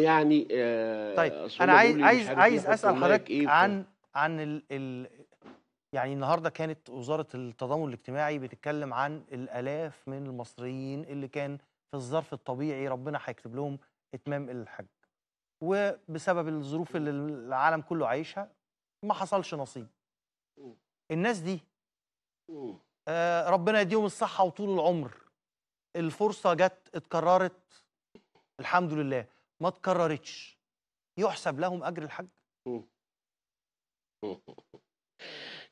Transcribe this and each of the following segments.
يعني طيب، آه طيب انا عايز عايز عايز اسال حضرتك إيه عن عن ال ال يعني النهارده كانت وزاره التضامن الاجتماعي بتتكلم عن الالاف من المصريين اللي كان في الظرف الطبيعي ربنا هيكتب لهم اتمام الحج وبسبب الظروف اللي العالم كله عايشها ما حصلش نصيب الناس دي آه ربنا يديهم الصحه وطول العمر الفرصه جت اتكررت الحمد لله ما تكررتش يحسب لهم اجر الحج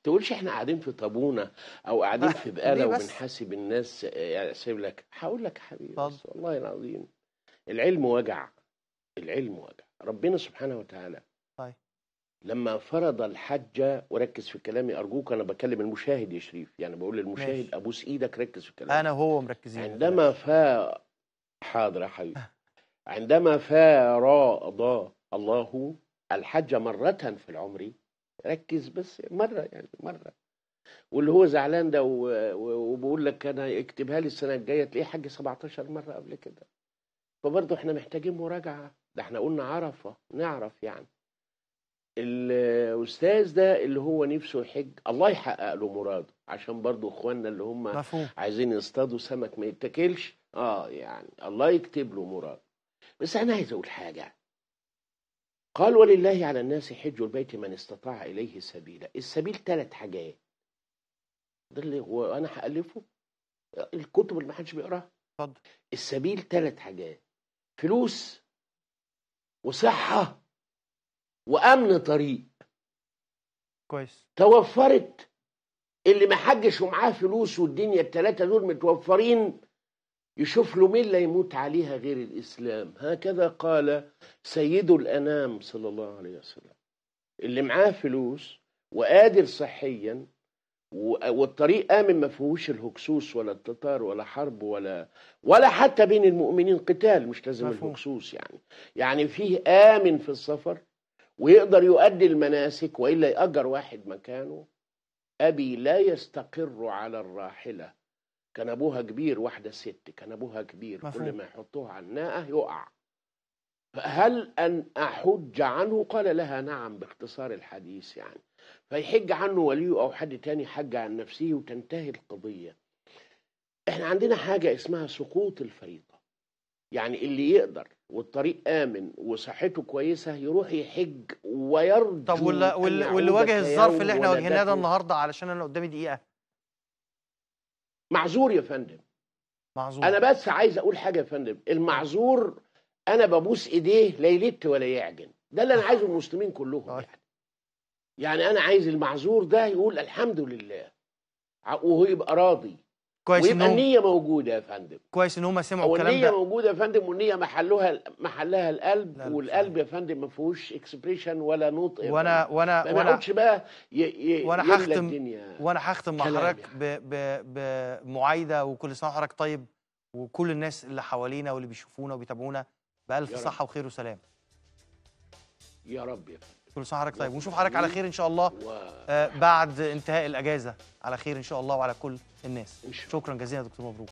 تقولش احنا قاعدين في طابونه او قاعدين في بقاله وبنحاسب الناس يعني سيب لك هقول لك حبيبي بس والله العظيم العلم وجع العلم وجع ربنا سبحانه وتعالى طيب لما فرض الحج وركز في كلامي ارجوك انا بكلم المشاهد يا شريف يعني بقول للمشاهد ابوس ايدك ركز في كلامي انا وهو مركزين عندما فا حاضر يا حبيبي أه. عندما فارض الله الحج مرة في العمر ركز بس مرة يعني مرة واللي هو زعلان ده وبقول لك انا اكتبها لي السنة الجاية تلاقيه حج 17 مرة قبل كده فبرضه احنا محتاجين مراجعة ده احنا قلنا عرفة نعرف يعني الاستاذ ده اللي هو نفسه يحج الله يحقق له مراده عشان برضه اخواننا اللي هم عايزين يصطادوا سمك ما يتاكلش اه يعني الله يكتب له مراد بس أنا عايز أقول حاجة قال ولله على الناس حج البيت من استطاع إليه سبيلا السبيل ثلاث حاجات ده اللي وأنا هألفه الكتب اللي محدش بيقراها اتفضل السبيل ثلاث حاجات فلوس وصحة وأمن طريق كويس توفرت اللي ما حدش ومعاه فلوس والدنيا الثلاثة دول متوفرين يشوف له مين لا يموت عليها غير الإسلام هكذا قال سيد الأنام صلى الله عليه وسلم اللي معاه فلوس وقادر صحيا والطريق آمن ما فيهوش الهكسوس ولا التتار ولا حرب ولا ولا حتى بين المؤمنين قتال مش لازم الهكسوس يعني يعني فيه آمن في السفر ويقدر يؤدي المناسك وإلا يأجر واحد مكانه أبي لا يستقر على الراحلة كان ابوها كبير واحده ست كان ابوها كبير مفهوم. كل ما يحطوها على الناقه يقع فهل ان احج عنه قال لها نعم باختصار الحديث يعني فيحج عنه وليه او حد تاني حج عن نفسه وتنتهي القضيه احنا عندنا حاجه اسمها سقوط الفريضه يعني اللي يقدر والطريق امن وصحته كويسه يروح يحج ويرجو طب واللي واجه الظرف اللي احنا واجهناه ده النهارده علشان انا قدامي دقيقه معذور يا فندم معذور انا بس عايز اقول حاجه يا فندم المعذور انا ببوس ايديه لا يلت ولا يعجن ده اللي انا عايزه المسلمين كلهم طيب. يعني يعني انا عايز المعذور ده يقول الحمد لله وهو يبقى راضي كويس ويبقى النية موجودة يا فندم كويس ان هم سمعوا الكلام ده النية موجودة يا فندم والنية محلها محلها القلب لا والقلب يا فندم ما فيهوش اكسبريشن ولا نطق وانا وانا وانا ما بقى ي... ي... وانا هختم وانا هختم مع حضرتك يعني. بمعايدة وكل سنة وحضرتك طيب وكل الناس اللي حوالينا واللي بيشوفونا وبيتابعونا بألف صحة وخير وسلام يا رب يا فندم كل سنه حضرتك طيب ونشوف حضرتك على خير ان شاء الله آه بعد انتهاء الاجازه على خير ان شاء الله وعلى كل الناس شكرا جزيلا يا دكتور مبروك